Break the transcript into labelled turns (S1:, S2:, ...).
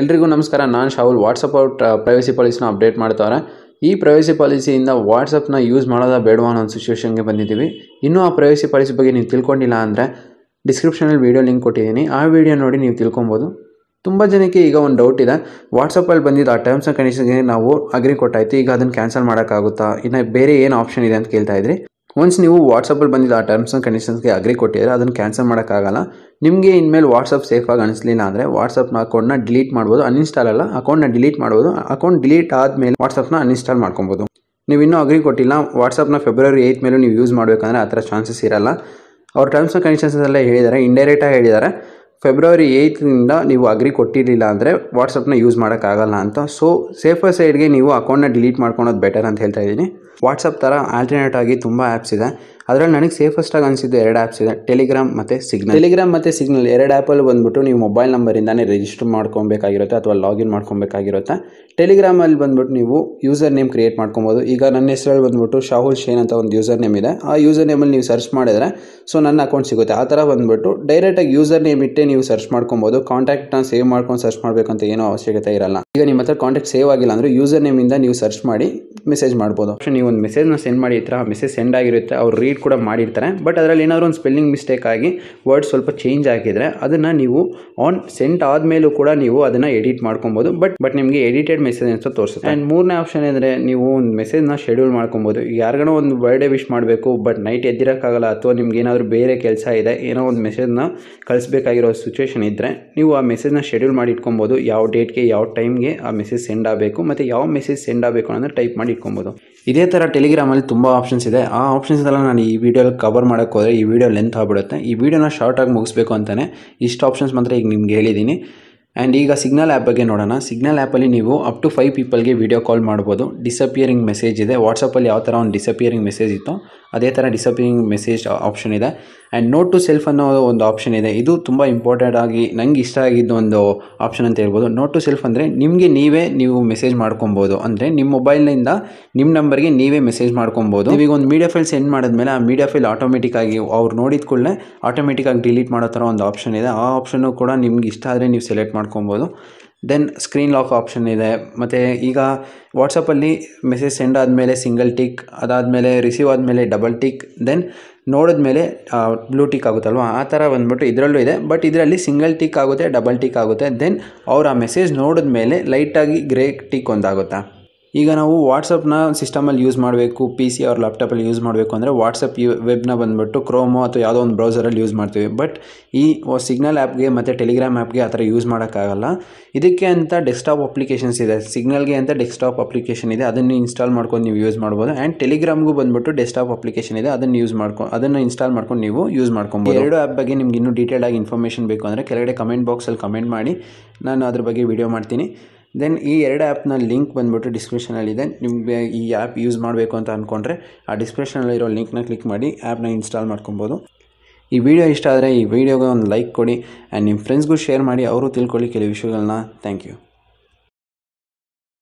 S1: ಎಲ್ರಿಗೂ ನಮಸ್ಕಾರ ನಾನು ಶಾಹುಲ್ ವಾಟ್ಸಪ್ ಔಟ್ ಪ್ರೈವಸಿ ಪಾಲಿಸಿನ ಅಪ್ಡೇಟ್ ಮಾಡ್ತಾವ್ರೆ ಈ ಪ್ರೈವಸಿ ಪಾಲಿಸಿಯಿಂದ ವಾಟ್ಸಪ್ನ ಯೂಸ್ ಮಾಡೋದ ಬೇಡವಾ ಅನ್ನೋ ಒಂದು ಸಿಚುವೇಷನ್ಗೆ ಬಂದಿದ್ದೀವಿ ಇನ್ನೂ ಆ ಪ್ರೈವಸಿ ಪಾಲಿಸಿ ಬಗ್ಗೆ ನೀವು ತಿಳ್ಕೊಂಡಿಲ್ಲ ಅಂದರೆ ಡಿಸ್ಕ್ರಿಪ್ಷನಲ್ಲಿ ವೀಡಿಯೋ ಲಿಂಕ್ ಕೊಟ್ಟಿದ್ದೀನಿ ಆ ವಿಡಿಯೋ ನೋಡಿ ನೀವು ತಿಳ್ಕೊಬೋದು ತುಂಬ ಜನಕ್ಕೆ ಈಗ ಒಂದು ಡೌಟ್ ಇದೆ ವಾಟ್ಸಪ್ಪಲ್ಲಿ ಬಂದಿದ್ದು ಆ ಟರ್ಮ್ಸ್ ಆ್ಯಂಡ್ ಕಂಡೀಷನ್ಗೆ ನಾವು ಅಗ್ರಿ ಕೊಟ್ಟಾಯಿತು ಈಗ ಅದನ್ನು ಕ್ಯಾನ್ಸಲ್ ಮಾಡೋಕ್ಕಾಗುತ್ತಾ ಇನ್ನು ಬೇರೆ ಏನು ಆಪ್ಷನ್ ಇದೆ ಅಂತ ಕೇಳ್ತಾ ಇದ್ರಿ ಒನ್ಸ್ ನೀವು ವಾಟ್ಸಪ್ಪಲ್ಲಿ ಬಂದಿದ್ದ ಆ ಟರ್ಮ್ಸ್ ಆ್ಯಂಡ್ ಕಂಡೀಷನ್ಸ್ಗೆ ಅಗ್ರಿ ಕೊಟ್ಟಿದ್ರೆ ಅದನ್ನು ಕ್ಯಾನ್ಸಲ್ ಮಾಡೋಕ್ಕಾಗಲ್ಲ ನಿಮಗೆ ಇನ್ಮೇಲೆ ವಾಟ್ಸಪ್ ಸೇಫಾಗಿ ಅನಿಸ್ಲಿಲ್ಲ ಅಂದರೆ ವಾಟ್ಸಪ್ನ ಅಕೌಂಟ್ನ ಡಿಲೀಟ್ ಮಾಡ್ಬೋದು ಅನ್ಇನ್ಸ್ಟಾಲ್ ಅಲ್ಲ ಅಕೌಂಟ್ನ ಡಿಲೀಟ್ ಮಾಡ್ಬೋದು ಅಕೌಂಟ್ ಡಿಲೀಟ್ ಆದಮೇಲೆ ವಾಟ್ಸಪ್ನ ಅನ್ಇನ್ಸ್ಟಾಲ್ ಮಾಡ್ಕೊಬೋದು ನೀವು ಇನ್ನೂ ಅಗ್ರಿ ಕೊಟ್ಟಿಲ್ಲ ವಾಟ್ಸಪ್ನ ಫೆಬ್ರವರಿ ಏಯ್ತ್ ಮೇಲೂ ನೀವು ಯೂಸ್ ಮಾಡಬೇಕಂದ್ರೆ ಆ ಥರ ಚಾನ್ಸಸ್ ಇರಲ್ಲ ಅವ್ರ ಟರ್ಮ್ಸ್ ಆ್ಯಂಡ್ ಎಲ್ಲ ಹೇಳಿದ್ದಾರೆ ಇಂಡೈರೆಕ್ಟಾಗಿ ಹೇಳಿದ್ದಾರೆ ಫೆಬ್ರವರಿ ಏಯ್ತ್ನಿಂದ ನೀವು ಅಗ್ರಿ ಕೊಟ್ಟಿರಲಿಲ್ಲ ಅಂದರೆ ವಾಟ್ಸಪ್ನ ಯೂಸ್ ಮಾಡೋಕ್ಕಾಗಲ್ಲ ಅಂತ ಸೊ ಸೇಫರ್ ಸೈಡ್ಗೆ ನೀವು ಅಕೌಂಟ್ನ ಡಿಲೀಟ್ ಮಾಡ್ಕೊಳೋದು ಬೆಟರ್ ಅಂತ ಹೇಳ್ತಾ ಇದ್ದೀನಿ ವಾಟ್ಸಪ್ ಥರ ಆಲ್ಟರ್ನೇಟ್ ಆಗಿ ತುಂಬ ಆ್ಯಪ್ಸ್ ಇದೆ ಅದರಲ್ಲಿ ನನಗೆ ಸೇಫೆಸ್ಟಾಗಿ ಅನಿಸಿದ್ದು ಎರಡು ಆ್ಯಪ್ಸ್ ಇದೆ ಟೆಲಿಗ್ರಾಮ್ ಮತ್ತು ಸಿಗ್ನಲ್ ಟೆಲಿಗ್ರಾಮ್ ಮತ್ತು ಸಿಗ್ನಲ್ ಎರಡು ಆ್ಯಪಲ್ಲಿ ಬಂದುಬಿಟ್ಟು ನೀವು ಮೊಬೈಲ್ ನಂಬರಿಂದಾನೇ ರಿಜಿಸ್ಟರ್ ಮಾಡ್ಕೊಬೇಕಾಗಿರುತ್ತೆ ಅಥವಾ ಲಾಗಿನ್ ಮಾಡ್ಕೊಬೇಕಾಗಿರುತ್ತೆ ಟೆಲಿಗ್ರಾಮಲ್ಲಿ ಬಂದುಬಿಟ್ಟು ನೀವು ಯೂಸರ್ ನೇಮ್ ಕ್ರಿಯೇಟ್ ಮಾಡ್ಕೊಬೋದು ಈಗ ನನ್ನ ಹೆಸರಲ್ಲಿ ಬಂದುಬಿಟ್ಟು ಶಾಹುಲ್ ಶೇನ್ ಅಂತ ಒಂದು ಯೂಸರ್ ನೇಮ್ ಇದೆ ಆ ಯೂಸರ್ ನೇಮಲ್ಲಿ ನೀವು ಸರ್ಚ್ ಮಾಡಿದರೆ ಸೊ ನನ್ನ ಅಕೌಂಟ್ ಸಿಗುತ್ತೆ ಆ ಥರ ಬಂದುಬಿಟ್ಟು ಡೈರೆಕ್ಟಾಗಿ ಯೂಸರ್ ನೇಮ್ ಇಟ್ಟೇ ನೀವು ಸರ್ಚ್ ಮಾಡ್ಕೊಬೋದು ಕಾಂಟ್ಯಾಕ್ಟ್ನ ಸೇವ್ ಮಾಡ್ಕೊಂಡು ಸರ್ಚ್ ಮಾಡಬೇಕಂತ ಏನೂ ಅವಶ್ಯಕತೆ ಇರಲ್ಲ ಈಗ ನಿಮ್ಮ ಹತ್ರ ಕಾಂಟ್ಯಾಕ್ಟ್ ಸೇವ್ ಆಗಿಲ್ಲ ಅಂದರೆ ಯೂಸರ್ ನೇಮಿಂದ ನೀವು ಸರ್ಚ್ ಮಾಡಿ ಮೆಸೇಜ್ ಮಾಡ್ಬೋದು ನೀವು ಒಂದು ಮೆಸೇಜ್ನ ಸೆಂಡ್ ಮಾಡಿರ್ತಾರೆ ಆ ಮೆಸೇಜ್ ಸೆಂಡ್ ಆಗಿರುತ್ತೆ ಅವ್ರು ರೀಡ್ ಕೂಡ ಮಾಡಿರ್ತಾರೆ ಬಟ್ ಅದರಲ್ಲಿ ಏನಾದರೂ ಒಂದು ಸ್ಪೆಲ್ಲಿಂಗ್ ಮಿಸ್ಟೇಕ್ ಆಗಿ ವರ್ಡ್ ಸ್ವಲ್ಪ ಚೇಂಜ್ ಆಗಿದ್ರೆ ಅದನ್ನು ನೀವು ಆನ್ ಸೆಂಡ್ ಆದಮೇಲೂ ಕೂಡ ನೀವು ಅದನ್ನು ಎಡಿಟ್ ಮಾಡ್ಕೊಬೋದು ಬಟ್ ಬಟ್ ನಿಮಗೆ ಎಡಿಟೆಡ್ ಮೆಸೇಜ್ ಅಂತ ತೋರಿಸುತ್ತೆ ಆ್ಯಂಡ್ ಮೂರನೇ ಆಪ್ಷನ್ ಅಂದರೆ ನೀವು ಒಂದು ಮೆಸೇಜ್ನ ಶೆಡ್ಯೂಲ್ ಮಾಡ್ಕೊಬೋದು ಯಾರಿಗೋ ಒಂದು ಬರ್ಡೇ ವಿಶ್ ಮಾಡಬೇಕು ಬಟ್ ನೈಟ್ ಎದ್ದಿರೋಕ್ಕಾಗಲ್ಲ ಅಥವಾ ನಿಮ್ಗೆ ಏನಾದರೂ ಬೇರೆ ಕೆಲಸ ಇದೆ ಏನೋ ಒಂದು ಮೆಸೇಜ್ನ ಕಳಿಸ್ಬೇಕಾಗಿರೋ ಸಿಚುವೇಶನ್ ಇದ್ದರೆ ನೀವು ಆ ಮೆಸೇಜ್ನ ಶೆಡ್ಯೂಲ್ ಮಾಡಿ ಇಟ್ಕೊಬೋದು ಯಾವ ಡೇಟ್ಗೆ ಯಾವ ಟೈಮ್ಗೆ ಆ ಮೆಸೇಜ್ ಸೆಂಡ್ ಆಗಬೇಕು ಮತ್ತು ಯಾವ ಮೆಸೇಜ್ ಸೆಂಡ್ ಆಗಬೇಕು ಅನ್ನೋದು ಟೈಪ್ ಮಾಡಿ ಇಟ್ಕೊಬೋದು ಇದೇ ಥರ ಟೆಲಿಗ್ರಾಮಲ್ಲಿ ತುಂಬ ಆಪ್ಷನ್ಸ್ ಇದೆ ಆ ಆಪ್ಷನ್ಸ್ನೆಲ್ಲ ನಾನು ಈ ವೀಡಿಯೋಲಿ ಕವರ್ ಮಾಡೋಕ್ಕೆ ಹೋದರೆ ಈ ವಿಡಿಯೋ ಲೆಂತ್ ಆಗಿಬಿಡುತ್ತೆ ಈ ವಿಡಿಯೋನ ಶಾರ್ಟಾಗಿ ಮುಗಿಸ್ಬೇಕು ಅಂತಲೇ ಇಷ್ಟು ಆಪ್ಷನ್ಸ್ ಮಾತ್ರ ಈಗ ನಿಮ್ಗೆ ಹೇಳಿದ್ದೀನಿ ಆ್ಯಂಡ್ ಈಗ ಸಿಗ್ನಲ್ ಆ್ಯಪ್ ಬಗ್ಗೆ ನೋಡೋಣ ಸಿಗ್ನಲ್ ಆ್ಯಪಲ್ಲಿ ನೀವು ಅಪ್ ಟು ಫೈವ್ ಪೀಪಲ್ಗೆ ವೀಡಿಯೋ ಕಾಲ್ ಮಾಡ್ಬೋದು ಡಿಸಪಿಯರಿಂಗ್ ಮೆಸೇಜ್ ಇದೆ ವಾಟ್ಸಪ್ಪಲ್ಲಿ ಯಾವ ಥರ ಒಂದು ಡಿಸಪಿಯರಿಂಗ್ ಮೆಸೇಜ್ ಇತ್ತು ಅದೇ ಥರ ಡಿಸಪಿಯರಿಂಗ್ ಮೆಸೇಜ್ ಆಪ್ಷನ್ ಇದೆ ಆ್ಯಂಡ್ ನೋಟ್ ಟು ಸೆಲ್ಫ್ ಅನ್ನೋ ಒಂದು ಆಪ್ಷನ್ ಇದೆ ಇದು ತುಂಬ ಇಂಪಾರ್ಟೆಂಟ್ ಆಗಿ ನಂಗೆ ಇಷ್ಟ ಆಗಿದ್ದ ಒಂದು ಆಪ್ಷನ್ ಅಂತ ಹೇಳ್ಬೋದು ನೋಟ್ ಟು ಸೆಲ್ಫ್ ಅಂದರೆ ನಿಮಗೆ ನೀವೇ ನೀವು ಮೆಸೇಜ್ ಮಾಡ್ಕೊಬೋದು ಅಂದರೆ ನಿಮ್ಮ ಮೊಬೈಲ್ನಿಂದ ನಿಮ್ಮ ನಂಬರ್ಗೆ ನೀವೇ ಮೆಸೇಜ್ ಮಾಡ್ಕೊಬೋದು ನೀವೀಗ ಒಂದು ಮೀಡಿಯಾ ಫೈಲ್ ಸೆಂಡ್ ಮಾಡಿದ್ಮೇಲೆ ಆ ಮೀಡಿಯಾ ಫೈಲ್ ಆಟೋಮೆಟಿಕ್ಕಾಗಿ ಆಗಿ ಅವ್ರು ನೋಡಿದ ಕೂಡಲೇ ಆಟೋಮೆಟಿಕ್ ಆಗಿ ಡಿಲೀಟ್ ಮಾಡೋ ಥರ ಒಂದು ಆಪ್ಷನ್ ಇದೆ ಆ ಆಪ್ಷನ್ನು ಕೂಡ ನಿಮ್ಗೆ ಇಷ್ಟ ಆದರೆ ನೀವು ಸೆಲೆಕ್ಟ್ ಮಾಡ್ಕೊಬೋದು ದೆನ್ ಸ್ಕ್ರೀನ್ ಲಾಕ್ ಆಪ್ಷನ್ ಇದೆ ಮತ್ತು ಈಗ ವಾಟ್ಸಪ್ಪಲ್ಲಿ ಮೆಸೇಜ್ ಸೆಂಡ್ ಆದಮೇಲೆ ಸಿಂಗಲ್ ಟಿಕ್ ಅದಾದಮೇಲೆ ರಿಸೀವ್ ಆದಮೇಲೆ ಡಬಲ್ ಟಿಕ್ ದೆನ್ ನೋಡಿದ್ಮೇಲೆ ಬ್ಲೂ ಟಿಕ್ ಆಗುತ್ತಲ್ವಾ ಆ ಥರ ಬಂದ್ಬಿಟ್ಟು ಇದರಲ್ಲೂ ಇದೆ ಬಟ್ ಇದರಲ್ಲಿ ಸಿಂಗಲ್ ಟಿಕ್ ಆಗುತ್ತೆ ಡಬಲ್ ಟಿಕ್ ಆಗುತ್ತೆ ದೆನ್ ಅವ್ರು ಆ ಮೆಸೇಜ್ ನೋಡಿದ್ಮೇಲೆ ಲೈಟಾಗಿ ಗ್ರೇ ಟಿಕ್ ಒಂದಾಗುತ್ತಾ ಈಗ ನಾವು ವಾಟ್ಸಪ್ನ ಸಿಸ್ಟಮಲ್ಲಿ ಯೂಸ್ ಮಾಡಬೇಕು ಪಿ ಸಿ ಅವ್ರ ಲ್ಯಾಪ್ಟಾಪಲ್ಲಿ ಯೂಸ್ ಮಾಡಬೇಕು ಅಂದರೆ ವಾಟ್ಸಪ್ ಯು ವೆಬ್ನ ಬಂದುಬಿಟ್ಟು ಕ್ರೋಮೋ ಅಥವಾ ಯಾವುದೋ ಒಂದು ಬ್ರೌಸರಲ್ಲಿ ಯೂಸ್ ಮಾಡ್ತೀವಿ ಬಟ್ ಈ ಸಿಗ್ನಲ್ ಆ್ಯಪ್ಗೆ ಮತ್ತು ಟೆಲಿಗ್ರಾಮ್ ಆ್ಯಪ್ಗೆ ಆ ಥರ ಯೂಸ್ ಮಾಡೋಕ್ಕಾಗಲ್ಲ ಇದಕ್ಕೆ ಅಂತ ಡೆಸ್ಕ್ಟಾಪ್ ಅಪ್ಲಿಕೇಶನ್ಸ್ ಇದೆ ಸಿಗ್ನಲ್ಗೆ ಅಂತ ಡೆಸ್ಕ್ಟಾಪ್ ಅಪ್ಲಿಕೇಶನ್ ಇದೆ ಅದನ್ನು ಇನ್ಸ್ಟಾಲ್ ಮಾಡ್ಕೊಂಡು ನೀವು ಯೂಸ್ ಮಾಡ್ಬೋದು ಆ್ಯಂಡ್ ಟೆಲಿಗ್ರಾಮ್ಗೂ ಬಂದುಬಿಟ್ಟು ಡೆಸ್ಕ್ಟಾಪ್ ಅಪ್ಲಿಕೇಶನ್ ಇದೆ ಅದನ್ನು ಯೂಸ್ ಮಾಡ್ಕೊಂಡು ಅದನ್ನು ಇನ್ಸ್ಟಾಲ್ ಮಾಡ್ಕೊಂಡು ನೀವು ಯೂಸ್ ಮಾಡ್ಕೊಬೋದು ಎರಡು ಆ್ಯಪ್ ಬಗ್ಗೆ ನಿಮ್ಗೆ ಇನ್ನೂ ಡೀಟೇಲ್ ಆಗಿ ಇನ್ಫಾರ್ಮೇಷನ್ ಬೇಕು ಅಂದರೆ ಕೆಳಗಡೆ ಕಮೆಂಟ್ ಬಾಕ್ಸಲ್ಲಿ ಕಮೆಂಟ್ ಮಾಡಿ ನಾನು ಅದ್ರ ಬಗ್ಗೆ ವಿಡಿಯೋ ಮಾಡ್ತೀನಿ ದೆನ್ ಈ ಎರಡು ಆ್ಯಪ್ನ ಲಿಂಕ್ ಬಂದುಬಿಟ್ಟು ಡಿಸ್ಕ್ರಿಪ್ಷನಲ್ಲಿದೆ ನಿಮಗೆ ಈ ಆ್ಯಪ್ ಯೂಸ್ ಮಾಡಬೇಕು ಅಂತ ಅಂದ್ಕೊಂಡ್ರೆ ಆ ಡಿಸ್ಕ್ರಿಪ್ಷನಲ್ಲಿರೋ ಲಿಂಕ್ನ ಕ್ಲಿಕ್ ಮಾಡಿ ಆ್ಯಪ್ನ ಇನ್ಸ್ಟಾಲ್ ಮಾಡ್ಕೊಬೋದು ಈ ವಿಡಿಯೋ ಇಷ್ಟ ಆದರೆ ಈ ವಿಡಿಯೋಗೆ ಒಂದು ಲೈಕ್ ಕೊಡಿ ಆ್ಯಂಡ್ ನಿಮ್ಮ ಫ್ರೆಂಡ್ಸ್ಗೂ ಶೇರ್ ಮಾಡಿ ಅವರು ತಿಳ್ಕೊಳ್ಳಿ ಕೆಲವು ವಿಷಯಗಳನ್ನ ಥ್ಯಾಂಕ್ ಯು